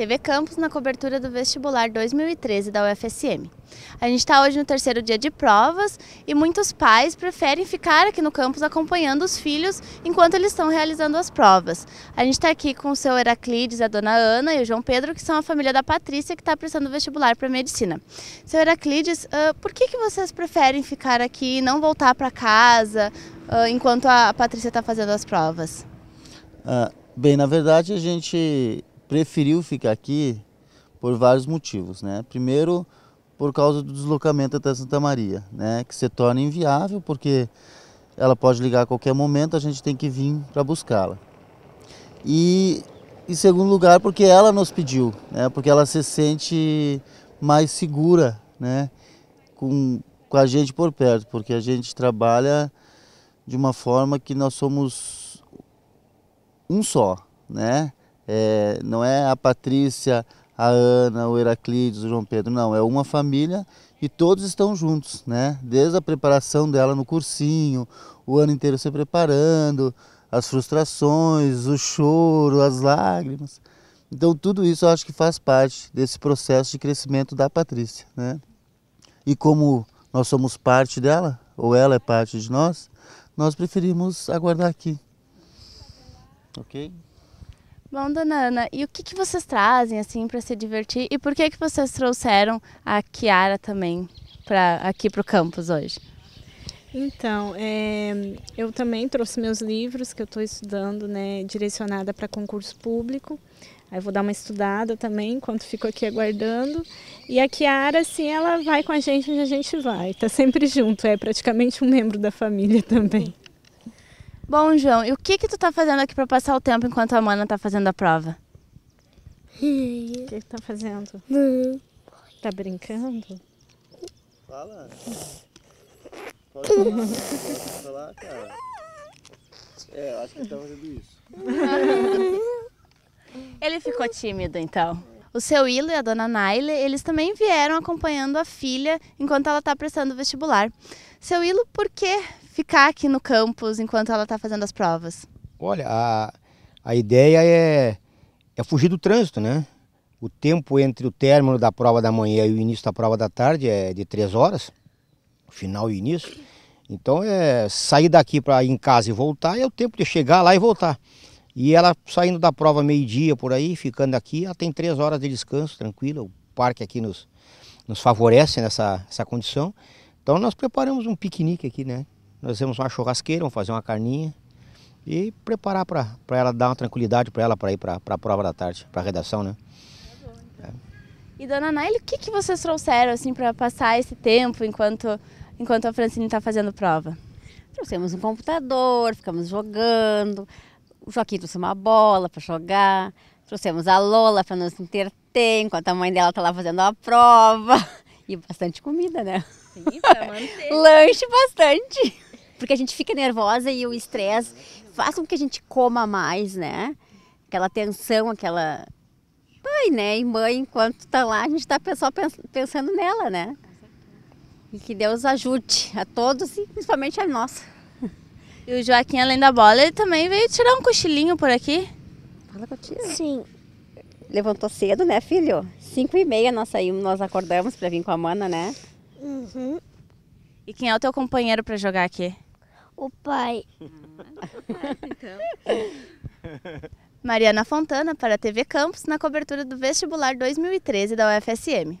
TV Campus na cobertura do vestibular 2013 da UFSM. A gente está hoje no terceiro dia de provas e muitos pais preferem ficar aqui no campus acompanhando os filhos enquanto eles estão realizando as provas. A gente está aqui com o seu Heraclides, a dona Ana e o João Pedro, que são a família da Patrícia que está prestando vestibular para medicina. Seu Heraclides, uh, por que, que vocês preferem ficar aqui e não voltar para casa uh, enquanto a Patrícia está fazendo as provas? Uh, bem, na verdade a gente preferiu ficar aqui por vários motivos, né? Primeiro, por causa do deslocamento até Santa Maria, né? Que se torna inviável porque ela pode ligar a qualquer momento, a gente tem que vir para buscá-la. E em segundo lugar, porque ela nos pediu, né? Porque ela se sente mais segura, né? Com, com a gente por perto, porque a gente trabalha de uma forma que nós somos um só, né? é, não é a Patrícia, a Ana, o Heraclides, o João Pedro, não, é uma família e todos estão juntos, né? Desde a preparação dela no cursinho, o ano inteiro se preparando, as frustrações, o choro, as lágrimas. Então tudo isso eu acho que faz parte desse processo de crescimento da Patrícia, né? E como nós somos parte dela, ou ela é parte de nós, nós preferimos aguardar aqui. OK? Bom, dona Ana, e o que, que vocês trazem assim para se divertir e por que que vocês trouxeram a Kiara também para aqui para o campus hoje? Então, é, eu também trouxe meus livros que eu estou estudando, né, direcionada para concurso público. Aí vou dar uma estudada também, enquanto fico aqui aguardando. E a Kiara, assim, ela vai com a gente onde a gente vai, tá sempre junto, é praticamente um membro da família também. Bom, João, e o que que tu tá fazendo aqui para passar o tempo enquanto a mana tá fazendo a prova? O que que tá fazendo? Está Tá brincando? Fala. Fala, cara. É, eu acho que ele tá fazendo isso. ele ficou tímido, então. O seu Ilo e a dona Naile, eles também vieram acompanhando a filha enquanto ela está prestando o vestibular. Seu Ilo, por que ficar aqui no campus enquanto ela está fazendo as provas? Olha, a, a ideia é, é fugir do trânsito, né? O tempo entre o término da prova da manhã e o início da prova da tarde é de três horas, final e início. Então é sair daqui para ir em casa e voltar é o tempo de chegar lá e voltar. E ela saindo da prova meio-dia por aí, ficando aqui, ela tem três horas de descanso, tranquila. O parque aqui nos, nos favorece nessa essa condição. Então nós preparamos um piquenique aqui, né? Nós temos uma churrasqueira, vamos fazer uma carninha e preparar para ela dar uma tranquilidade para ela para ir para a prova da tarde, para a redação, né? É bom, é. E dona Naila, o que, que vocês trouxeram assim para passar esse tempo enquanto enquanto a Francine está fazendo prova? Trouxemos um computador, ficamos jogando. O Joaquim trouxe uma bola para jogar. Trouxemos a Lola para nos interter enquanto a mãe dela está lá fazendo a prova. E bastante comida, né? Sim, para manter. Lanche bastante porque a gente fica nervosa e o estresse faz com que a gente coma mais, né? Aquela tensão, aquela pai, né? E mãe, enquanto tá lá, a gente tá só pensando nela, né? E que Deus ajude a todos e principalmente a nossa. E o Joaquim, além da bola, ele também veio tirar um cochilinho por aqui. Fala contigo. Sim. Levantou cedo, né, filho? Cinco e meia nós saímos, nós acordamos para vir com a mana, né? Uhum. E quem é o teu companheiro para jogar aqui? O pai. Mariana Fontana para a TV Campos na cobertura do vestibular 2013 da UFSM.